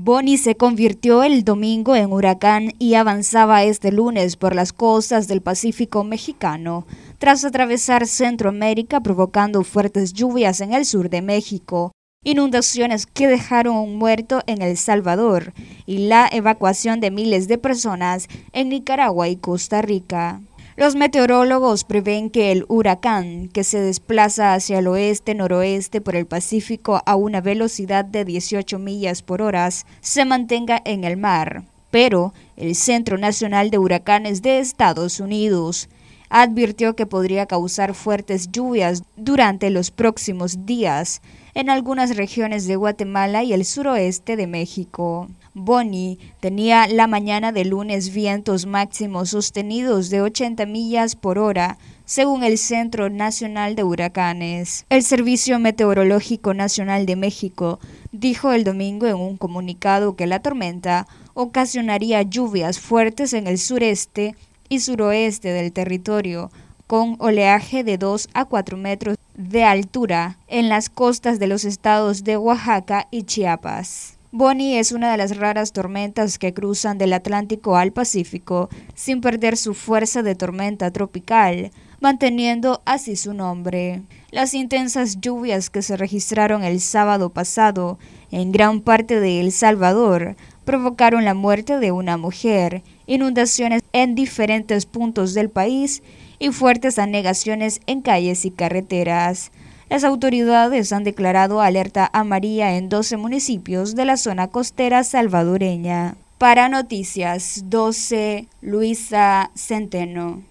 Bonnie se convirtió el domingo en huracán y avanzaba este lunes por las costas del Pacífico mexicano, tras atravesar Centroamérica provocando fuertes lluvias en el sur de México, inundaciones que dejaron un muerto en El Salvador y la evacuación de miles de personas en Nicaragua y Costa Rica. Los meteorólogos prevén que el huracán, que se desplaza hacia el oeste-noroeste por el Pacífico a una velocidad de 18 millas por hora, se mantenga en el mar, pero el Centro Nacional de Huracanes de Estados Unidos advirtió que podría causar fuertes lluvias durante los próximos días en algunas regiones de Guatemala y el suroeste de México. Boni tenía la mañana de lunes vientos máximos sostenidos de 80 millas por hora, según el Centro Nacional de Huracanes. El Servicio Meteorológico Nacional de México dijo el domingo en un comunicado que la tormenta ocasionaría lluvias fuertes en el sureste y suroeste del territorio, con oleaje de 2 a 4 metros de altura en las costas de los estados de Oaxaca y Chiapas. Bonnie es una de las raras tormentas que cruzan del Atlántico al Pacífico sin perder su fuerza de tormenta tropical, manteniendo así su nombre. Las intensas lluvias que se registraron el sábado pasado en gran parte de El Salvador provocaron la muerte de una mujer, inundaciones en diferentes puntos del país y fuertes anegaciones en calles y carreteras. Las autoridades han declarado alerta amarilla en 12 municipios de la zona costera salvadoreña. Para Noticias 12, Luisa Centeno.